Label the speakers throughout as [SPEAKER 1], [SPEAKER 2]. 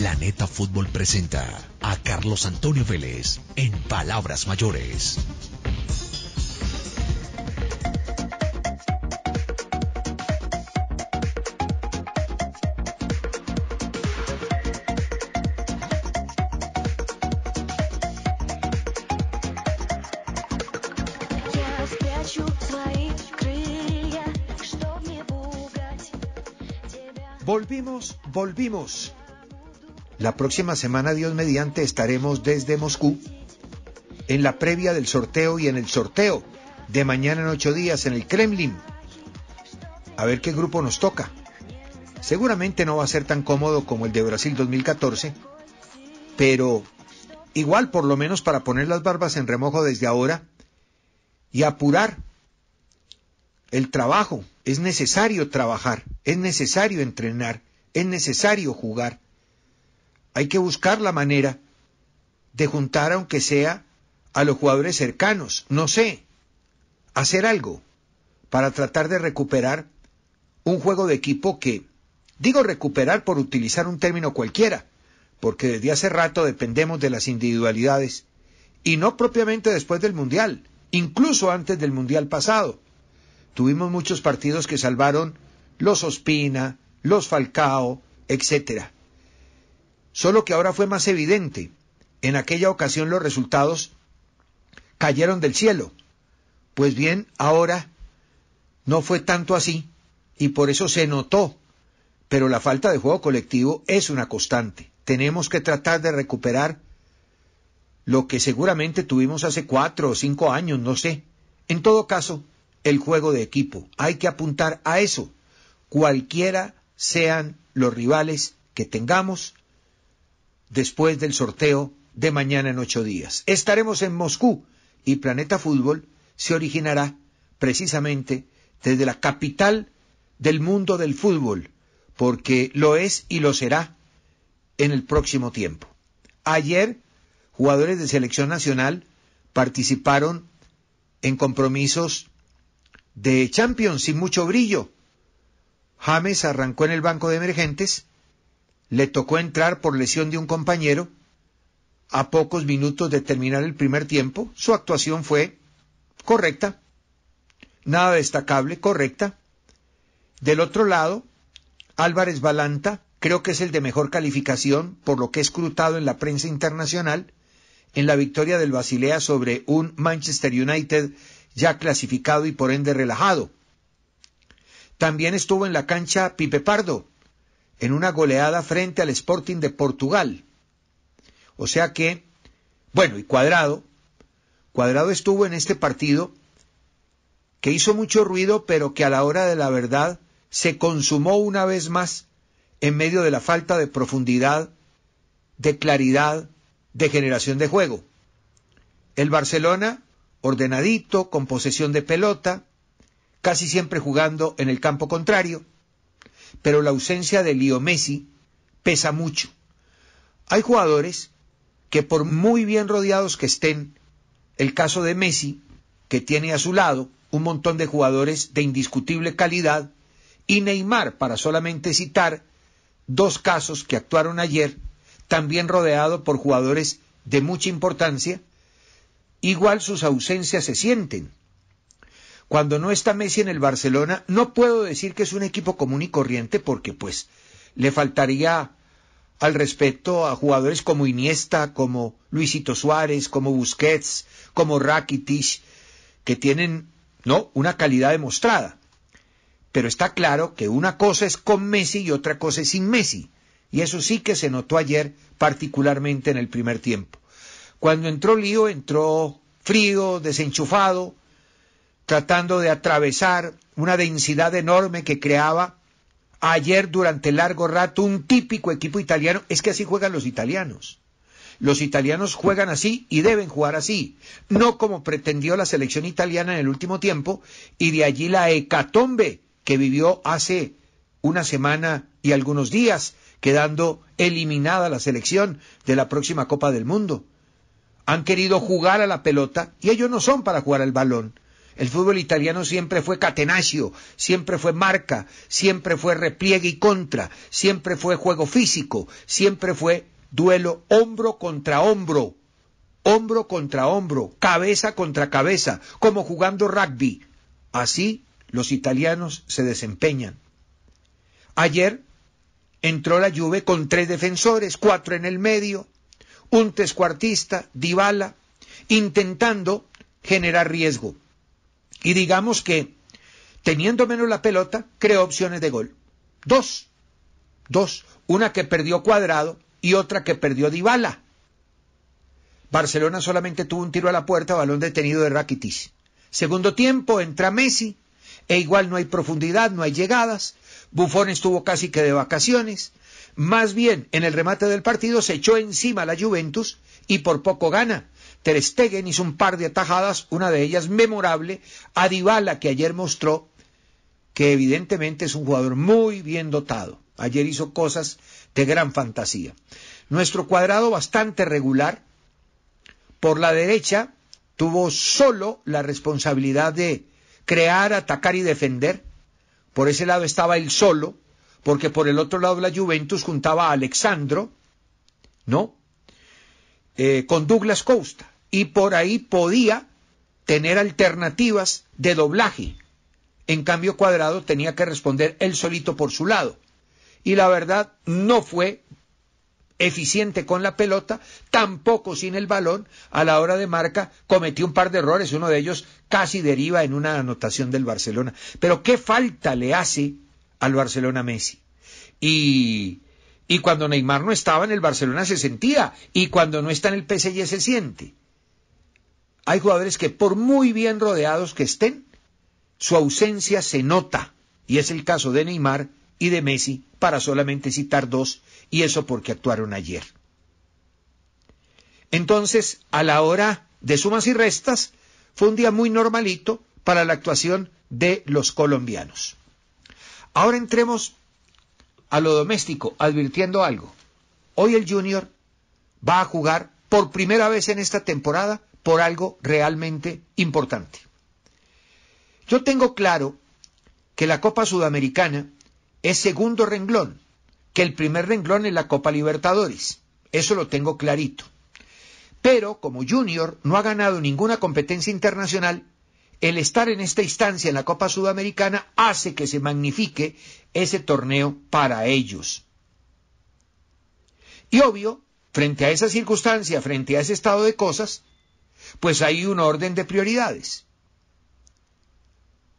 [SPEAKER 1] Planeta Fútbol presenta a Carlos Antonio Vélez en Palabras Mayores. Volvimos, volvimos la próxima semana, Dios mediante, estaremos desde Moscú en la previa del sorteo y en el sorteo de mañana en ocho días en el Kremlin. A ver qué grupo nos toca. Seguramente no va a ser tan cómodo como el de Brasil 2014, pero igual por lo menos para poner las barbas en remojo desde ahora y apurar el trabajo. Es necesario trabajar, es necesario entrenar, es necesario jugar hay que buscar la manera de juntar, aunque sea, a los jugadores cercanos, no sé, hacer algo para tratar de recuperar un juego de equipo que, digo recuperar por utilizar un término cualquiera, porque desde hace rato dependemos de las individualidades, y no propiamente después del Mundial, incluso antes del Mundial pasado. Tuvimos muchos partidos que salvaron los Ospina, los Falcao, etcétera solo que ahora fue más evidente. En aquella ocasión los resultados cayeron del cielo. Pues bien, ahora no fue tanto así y por eso se notó. Pero la falta de juego colectivo es una constante. Tenemos que tratar de recuperar lo que seguramente tuvimos hace cuatro o cinco años, no sé. En todo caso, el juego de equipo. Hay que apuntar a eso. Cualquiera sean los rivales que tengamos, después del sorteo de mañana en ocho días. Estaremos en Moscú y Planeta Fútbol se originará precisamente desde la capital del mundo del fútbol, porque lo es y lo será en el próximo tiempo. Ayer, jugadores de selección nacional participaron en compromisos de Champions sin mucho brillo. James arrancó en el banco de emergentes le tocó entrar por lesión de un compañero. A pocos minutos de terminar el primer tiempo, su actuación fue correcta, nada destacable, correcta. Del otro lado, Álvarez Balanta creo que es el de mejor calificación por lo que he escrutado en la prensa internacional en la victoria del Basilea sobre un Manchester United ya clasificado y por ende relajado. También estuvo en la cancha Pipe Pardo, en una goleada frente al Sporting de Portugal. O sea que, bueno, y Cuadrado, Cuadrado estuvo en este partido que hizo mucho ruido, pero que a la hora de la verdad se consumó una vez más en medio de la falta de profundidad, de claridad, de generación de juego. El Barcelona, ordenadito, con posesión de pelota, casi siempre jugando en el campo contrario, pero la ausencia de Leo Messi pesa mucho. Hay jugadores que por muy bien rodeados que estén, el caso de Messi, que tiene a su lado un montón de jugadores de indiscutible calidad, y Neymar, para solamente citar dos casos que actuaron ayer, también rodeado por jugadores de mucha importancia, igual sus ausencias se sienten. Cuando no está Messi en el Barcelona, no puedo decir que es un equipo común y corriente porque pues le faltaría al respecto a jugadores como Iniesta, como Luisito Suárez, como Busquets, como Rakitic, que tienen, ¿no?, una calidad demostrada. Pero está claro que una cosa es con Messi y otra cosa es sin Messi. Y eso sí que se notó ayer, particularmente en el primer tiempo. Cuando entró Lío, entró frío, desenchufado, tratando de atravesar una densidad enorme que creaba ayer durante largo rato un típico equipo italiano. Es que así juegan los italianos. Los italianos juegan así y deben jugar así, no como pretendió la selección italiana en el último tiempo y de allí la hecatombe que vivió hace una semana y algunos días, quedando eliminada la selección de la próxima Copa del Mundo. Han querido jugar a la pelota y ellos no son para jugar al balón, el fútbol italiano siempre fue catenacio, siempre fue marca, siempre fue repliegue y contra, siempre fue juego físico, siempre fue duelo hombro contra hombro, hombro contra hombro, cabeza contra cabeza, como jugando rugby. Así los italianos se desempeñan. Ayer entró la Juve con tres defensores, cuatro en el medio, un tescuartista, Dybala, intentando generar riesgo. Y digamos que, teniendo menos la pelota, creó opciones de gol. Dos. Dos. Una que perdió Cuadrado y otra que perdió Dybala. Barcelona solamente tuvo un tiro a la puerta, balón detenido de Rakitic. Segundo tiempo, entra Messi, e igual no hay profundidad, no hay llegadas. Bufón estuvo casi que de vacaciones. Más bien, en el remate del partido se echó encima la Juventus y por poco gana. Ter Stegen hizo un par de atajadas, una de ellas memorable, a que ayer mostró que evidentemente es un jugador muy bien dotado. Ayer hizo cosas de gran fantasía. Nuestro cuadrado bastante regular. Por la derecha tuvo solo la responsabilidad de crear, atacar y defender. Por ese lado estaba él solo, porque por el otro lado la Juventus juntaba a Alexandro, ¿no? Eh, con Douglas Costa y por ahí podía tener alternativas de doblaje. En cambio, Cuadrado tenía que responder él solito por su lado. Y la verdad, no fue eficiente con la pelota, tampoco sin el balón, a la hora de marca cometió un par de errores, uno de ellos casi deriva en una anotación del Barcelona. Pero qué falta le hace al Barcelona Messi. Y y cuando Neymar no estaba en el Barcelona se sentía. Y cuando no está en el PSG se siente. Hay jugadores que por muy bien rodeados que estén, su ausencia se nota. Y es el caso de Neymar y de Messi, para solamente citar dos, y eso porque actuaron ayer. Entonces, a la hora de sumas y restas, fue un día muy normalito para la actuación de los colombianos. Ahora entremos a lo doméstico, advirtiendo algo. Hoy el Junior va a jugar por primera vez en esta temporada por algo realmente importante. Yo tengo claro que la Copa Sudamericana es segundo renglón, que el primer renglón es la Copa Libertadores. Eso lo tengo clarito. Pero como Junior no ha ganado ninguna competencia internacional, el estar en esta instancia en la Copa Sudamericana hace que se magnifique ese torneo para ellos. Y obvio, frente a esa circunstancia, frente a ese estado de cosas, pues hay un orden de prioridades.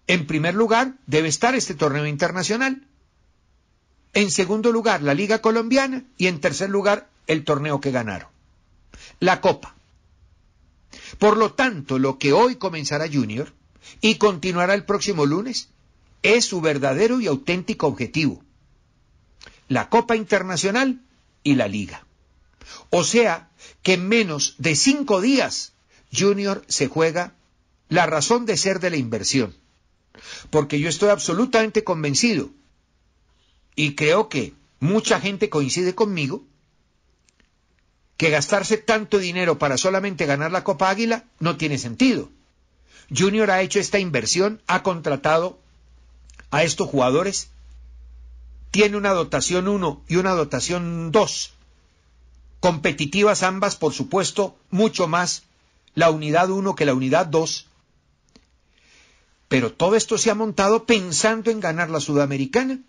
[SPEAKER 1] En primer lugar, debe estar este torneo internacional. En segundo lugar, la Liga Colombiana. Y en tercer lugar, el torneo que ganaron. La Copa. Por lo tanto, lo que hoy comenzará Junior y continuará el próximo lunes es su verdadero y auténtico objetivo, la Copa Internacional y la Liga. O sea que en menos de cinco días Junior se juega la razón de ser de la inversión. Porque yo estoy absolutamente convencido, y creo que mucha gente coincide conmigo, que gastarse tanto dinero para solamente ganar la Copa Águila no tiene sentido. Junior ha hecho esta inversión, ha contratado a estos jugadores, tiene una dotación 1 y una dotación 2, competitivas ambas, por supuesto, mucho más la unidad 1 que la unidad 2, pero todo esto se ha montado pensando en ganar la Sudamericana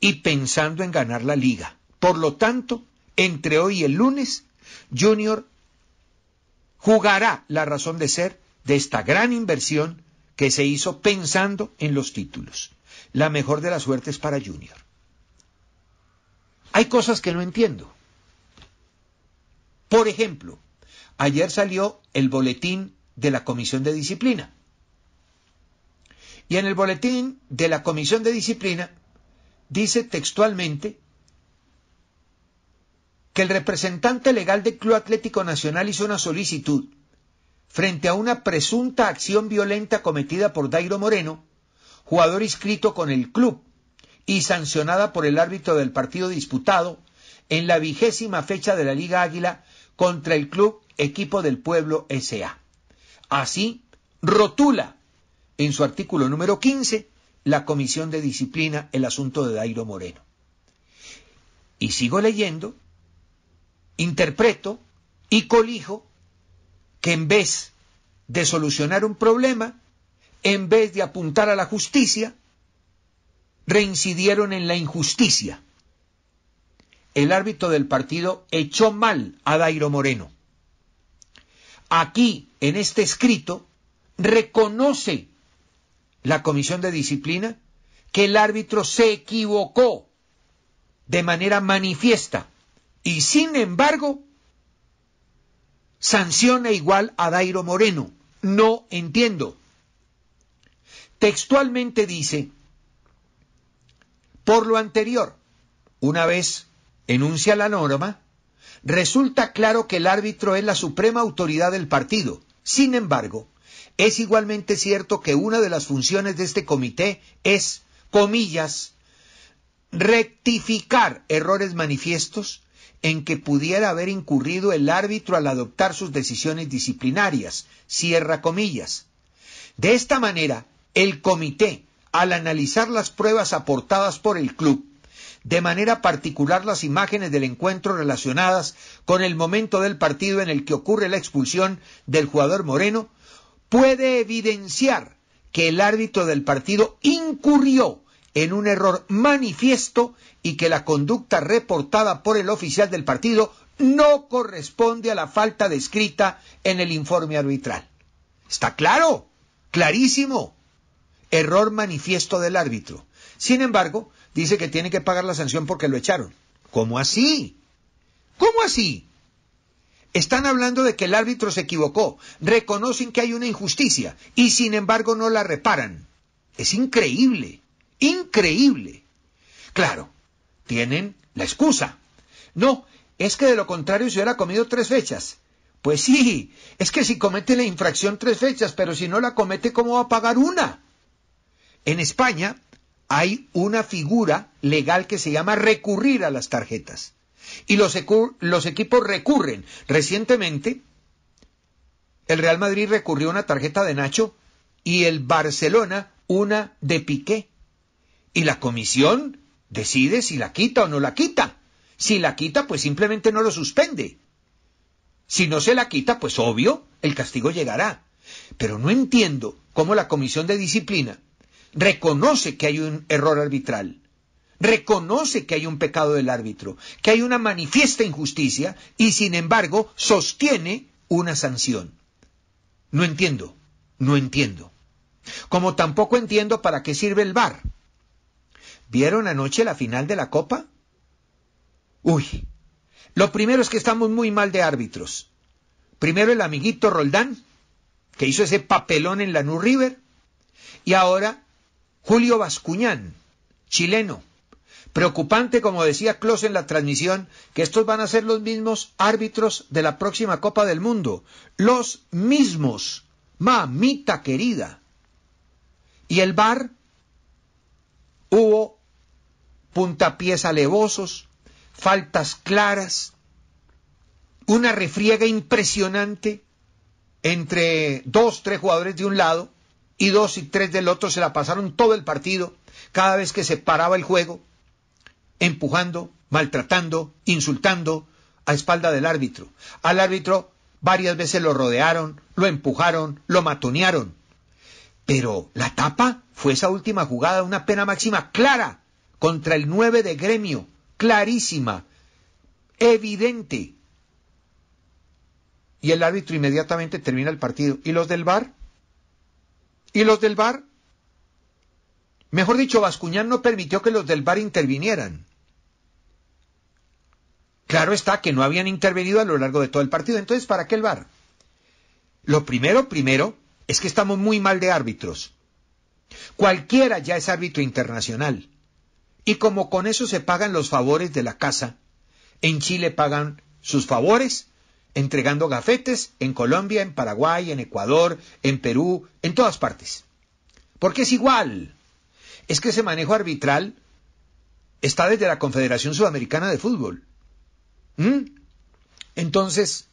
[SPEAKER 1] y pensando en ganar la liga. Por lo tanto, entre hoy y el lunes Junior jugará la razón de ser de esta gran inversión que se hizo pensando en los títulos. La mejor de las suertes para Junior. Hay cosas que no entiendo. Por ejemplo, ayer salió el boletín de la Comisión de Disciplina. Y en el boletín de la Comisión de Disciplina dice textualmente que el representante legal del Club Atlético Nacional hizo una solicitud frente a una presunta acción violenta cometida por Dairo Moreno, jugador inscrito con el club y sancionada por el árbitro del partido disputado en la vigésima fecha de la Liga Águila contra el club Equipo del Pueblo S.A. Así rotula en su artículo número 15 la Comisión de Disciplina el asunto de Dairo Moreno. Y sigo leyendo interpreto y colijo que en vez de solucionar un problema, en vez de apuntar a la justicia, reincidieron en la injusticia. El árbitro del partido echó mal a Dairo Moreno. Aquí, en este escrito, reconoce la Comisión de Disciplina que el árbitro se equivocó de manera manifiesta y sin embargo sanciona igual a Dairo Moreno. No entiendo. Textualmente dice, por lo anterior, una vez enuncia la norma, resulta claro que el árbitro es la suprema autoridad del partido. Sin embargo, es igualmente cierto que una de las funciones de este comité es, comillas, rectificar errores manifiestos en que pudiera haber incurrido el árbitro al adoptar sus decisiones disciplinarias. Cierra comillas. De esta manera, el comité, al analizar las pruebas aportadas por el club, de manera particular las imágenes del encuentro relacionadas con el momento del partido en el que ocurre la expulsión del jugador Moreno, puede evidenciar que el árbitro del partido incurrió en un error manifiesto y que la conducta reportada por el oficial del partido no corresponde a la falta descrita en el informe arbitral. Está claro, clarísimo. Error manifiesto del árbitro. Sin embargo, dice que tiene que pagar la sanción porque lo echaron. ¿Cómo así? ¿Cómo así? Están hablando de que el árbitro se equivocó, reconocen que hay una injusticia y sin embargo no la reparan. Es increíble increíble. Claro, tienen la excusa. No, es que de lo contrario se hubiera comido tres fechas. Pues sí, es que si comete la infracción tres fechas, pero si no la comete, ¿cómo va a pagar una? En España hay una figura legal que se llama recurrir a las tarjetas. Y los, los equipos recurren. Recientemente, el Real Madrid recurrió a una tarjeta de Nacho y el Barcelona una de Piqué. Y la comisión decide si la quita o no la quita. Si la quita, pues simplemente no lo suspende. Si no se la quita, pues obvio, el castigo llegará. Pero no entiendo cómo la comisión de disciplina reconoce que hay un error arbitral, reconoce que hay un pecado del árbitro, que hay una manifiesta injusticia y sin embargo sostiene una sanción. No entiendo, no entiendo. Como tampoco entiendo para qué sirve el VAR. ¿Vieron anoche la final de la Copa? Uy, lo primero es que estamos muy mal de árbitros. Primero el amiguito Roldán, que hizo ese papelón en la New River, y ahora Julio Bascuñán, chileno. Preocupante, como decía Clos en la transmisión, que estos van a ser los mismos árbitros de la próxima Copa del Mundo. Los mismos. Mamita querida. Y el VAR hubo puntapiés alevosos, faltas claras, una refriega impresionante entre dos, tres jugadores de un lado y dos y tres del otro se la pasaron todo el partido, cada vez que se paraba el juego, empujando, maltratando, insultando a espalda del árbitro. Al árbitro varias veces lo rodearon, lo empujaron, lo matonearon. Pero la tapa fue esa última jugada, una pena máxima clara, contra el 9 de gremio, clarísima, evidente. Y el árbitro inmediatamente termina el partido. ¿Y los del VAR? ¿Y los del VAR? Mejor dicho, Bascuñán no permitió que los del VAR intervinieran. Claro está que no habían intervenido a lo largo de todo el partido. Entonces, ¿para qué el VAR? Lo primero, primero, es que estamos muy mal de árbitros. Cualquiera ya es árbitro internacional. Y como con eso se pagan los favores de la casa, en Chile pagan sus favores entregando gafetes, en Colombia, en Paraguay, en Ecuador, en Perú, en todas partes. Porque es igual. Es que ese manejo arbitral está desde la Confederación Sudamericana de Fútbol. ¿Mm? Entonces,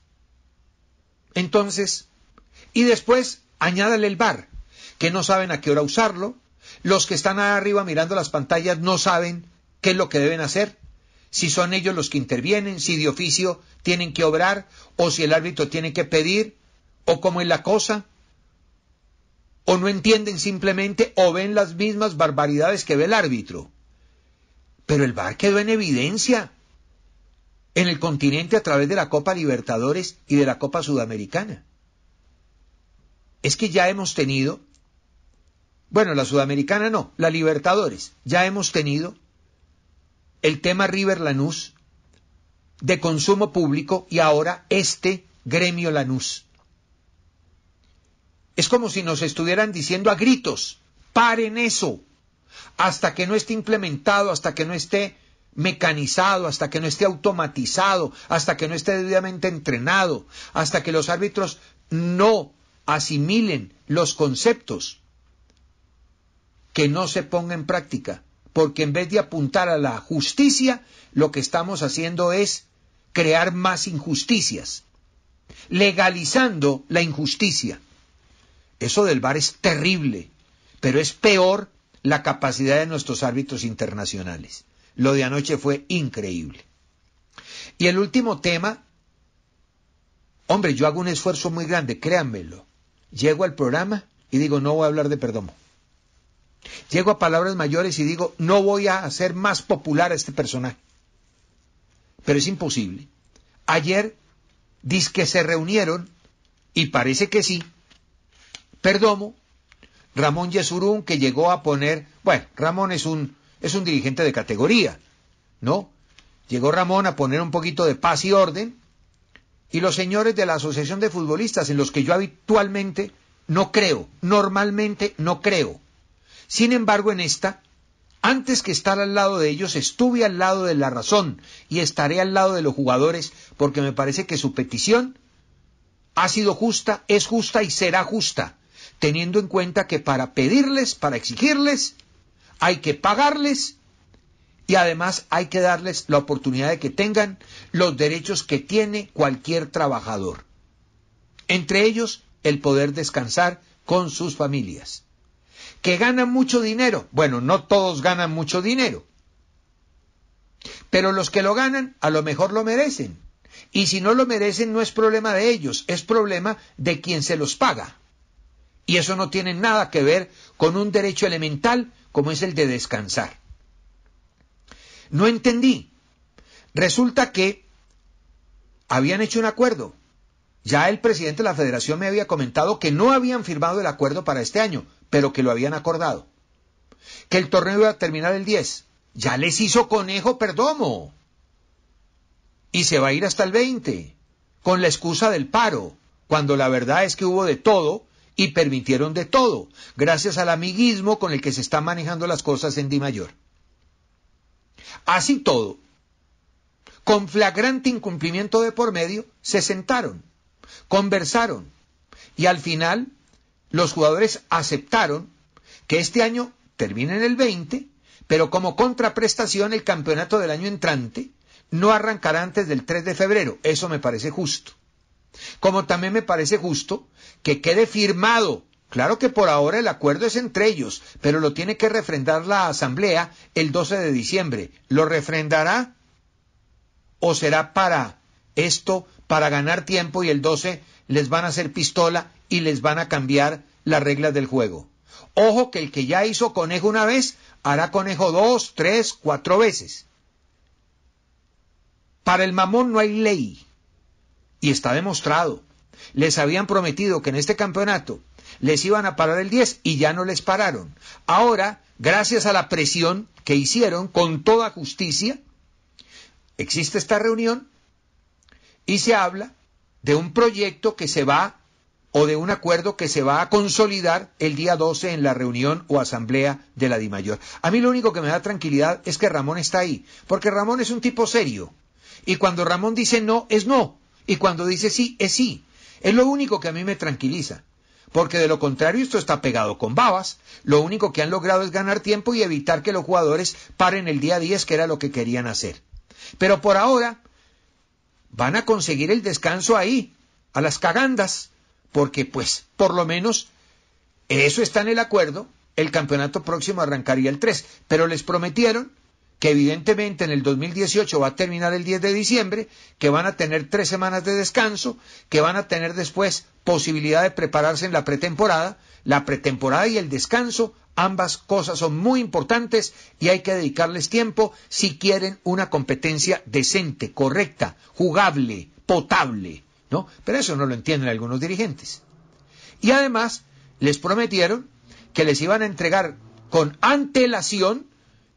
[SPEAKER 1] entonces, y después añádale el bar, que no saben a qué hora usarlo, los que están arriba mirando las pantallas no saben qué es lo que deben hacer, si son ellos los que intervienen, si de oficio tienen que obrar, o si el árbitro tiene que pedir, o cómo es la cosa, o no entienden simplemente, o ven las mismas barbaridades que ve el árbitro. Pero el VAR quedó en evidencia en el continente a través de la Copa Libertadores y de la Copa Sudamericana. Es que ya hemos tenido bueno, la Sudamericana no, la Libertadores. Ya hemos tenido el tema River Lanús de consumo público y ahora este gremio Lanús. Es como si nos estuvieran diciendo a gritos, paren eso, hasta que no esté implementado, hasta que no esté mecanizado, hasta que no esté automatizado, hasta que no esté debidamente entrenado, hasta que los árbitros no asimilen los conceptos que no se ponga en práctica, porque en vez de apuntar a la justicia, lo que estamos haciendo es crear más injusticias, legalizando la injusticia. Eso del VAR es terrible, pero es peor la capacidad de nuestros árbitros internacionales. Lo de anoche fue increíble. Y el último tema, hombre, yo hago un esfuerzo muy grande, créanmelo. Llego al programa y digo, no voy a hablar de perdón. Llego a palabras mayores y digo, no voy a hacer más popular a este personaje. Pero es imposible. Ayer dice que se reunieron, y parece que sí, Perdomo, Ramón Yesurún, que llegó a poner, bueno, Ramón es un, es un dirigente de categoría, ¿no? Llegó Ramón a poner un poquito de paz y orden, y los señores de la Asociación de Futbolistas, en los que yo habitualmente no creo, normalmente no creo, sin embargo, en esta, antes que estar al lado de ellos, estuve al lado de la razón y estaré al lado de los jugadores porque me parece que su petición ha sido justa, es justa y será justa, teniendo en cuenta que para pedirles, para exigirles, hay que pagarles y además hay que darles la oportunidad de que tengan los derechos que tiene cualquier trabajador, entre ellos el poder descansar con sus familias que ganan mucho dinero. Bueno, no todos ganan mucho dinero. Pero los que lo ganan a lo mejor lo merecen. Y si no lo merecen no es problema de ellos, es problema de quien se los paga. Y eso no tiene nada que ver con un derecho elemental como es el de descansar. No entendí. Resulta que habían hecho un acuerdo. Ya el presidente de la federación me había comentado que no habían firmado el acuerdo para este año pero que lo habían acordado. Que el torneo iba a terminar el 10. Ya les hizo conejo perdomo. Y se va a ir hasta el 20, con la excusa del paro, cuando la verdad es que hubo de todo y permitieron de todo, gracias al amiguismo con el que se están manejando las cosas en Di Mayor. Así todo, con flagrante incumplimiento de por medio, se sentaron, conversaron y al final los jugadores aceptaron que este año termine en el 20, pero como contraprestación el campeonato del año entrante no arrancará antes del 3 de febrero. Eso me parece justo. Como también me parece justo que quede firmado. Claro que por ahora el acuerdo es entre ellos, pero lo tiene que refrendar la Asamblea el 12 de diciembre. ¿Lo refrendará o será para esto, para ganar tiempo y el 12 les van a hacer pistola y les van a cambiar las reglas del juego. Ojo que el que ya hizo conejo una vez, hará conejo dos, tres, cuatro veces. Para el mamón no hay ley. Y está demostrado. Les habían prometido que en este campeonato les iban a parar el 10 y ya no les pararon. Ahora, gracias a la presión que hicieron con toda justicia, existe esta reunión y se habla de un proyecto que se va o de un acuerdo que se va a consolidar el día 12 en la reunión o asamblea de la DIMAYOR. A mí lo único que me da tranquilidad es que Ramón está ahí, porque Ramón es un tipo serio. Y cuando Ramón dice no, es no. Y cuando dice sí, es sí. Es lo único que a mí me tranquiliza. Porque de lo contrario esto está pegado con babas. Lo único que han logrado es ganar tiempo y evitar que los jugadores paren el día 10, que era lo que querían hacer. Pero por ahora van a conseguir el descanso ahí, a las cagandas porque pues por lo menos eso está en el acuerdo, el campeonato próximo arrancaría el 3, pero les prometieron que evidentemente en el 2018 va a terminar el 10 de diciembre, que van a tener tres semanas de descanso, que van a tener después posibilidad de prepararse en la pretemporada. La pretemporada y el descanso, ambas cosas son muy importantes y hay que dedicarles tiempo si quieren una competencia decente, correcta, jugable, potable. ¿no? Pero eso no lo entienden algunos dirigentes. Y además les prometieron que les iban a entregar con antelación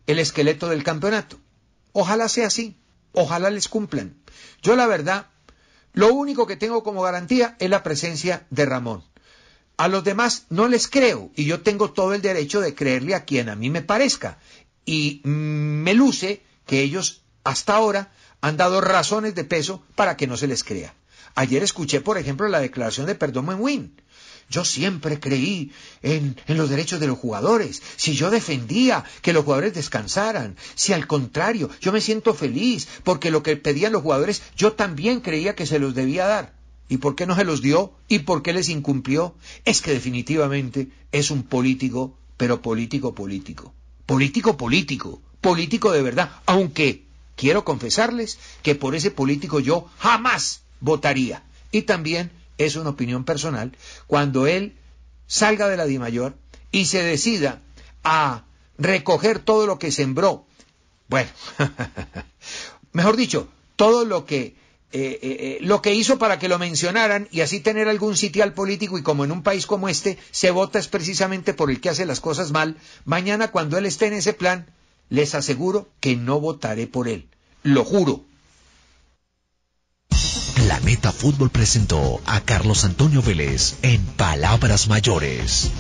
[SPEAKER 1] el esqueleto del campeonato. Ojalá sea así, ojalá les cumplan. Yo la verdad, lo único que tengo como garantía es la presencia de Ramón. A los demás no les creo y yo tengo todo el derecho de creerle a quien a mí me parezca. Y me luce que ellos hasta ahora han dado razones de peso para que no se les crea. Ayer escuché, por ejemplo, la declaración de perdón en Win. Yo siempre creí en, en, los derechos de los jugadores. Si yo defendía que los jugadores descansaran, si al contrario, yo me siento feliz porque lo que pedían los jugadores, yo también creía que se los debía dar. ¿Y por qué no se los dio? ¿Y por qué les incumplió? Es que definitivamente es un político, pero político político. Político político. Político de verdad. Aunque quiero confesarles que por ese político yo jamás votaría. Y también es una opinión personal, cuando él salga de la DIMAYOR y se decida a recoger todo lo que sembró, bueno, mejor dicho, todo lo que eh, eh, eh, lo que hizo para que lo mencionaran y así tener algún sitial político y como en un país como este se vota es precisamente por el que hace las cosas mal, mañana cuando él esté en ese plan, les aseguro que no votaré por él. Lo juro meta Fútbol presentó a Carlos Antonio Vélez en Palabras Mayores.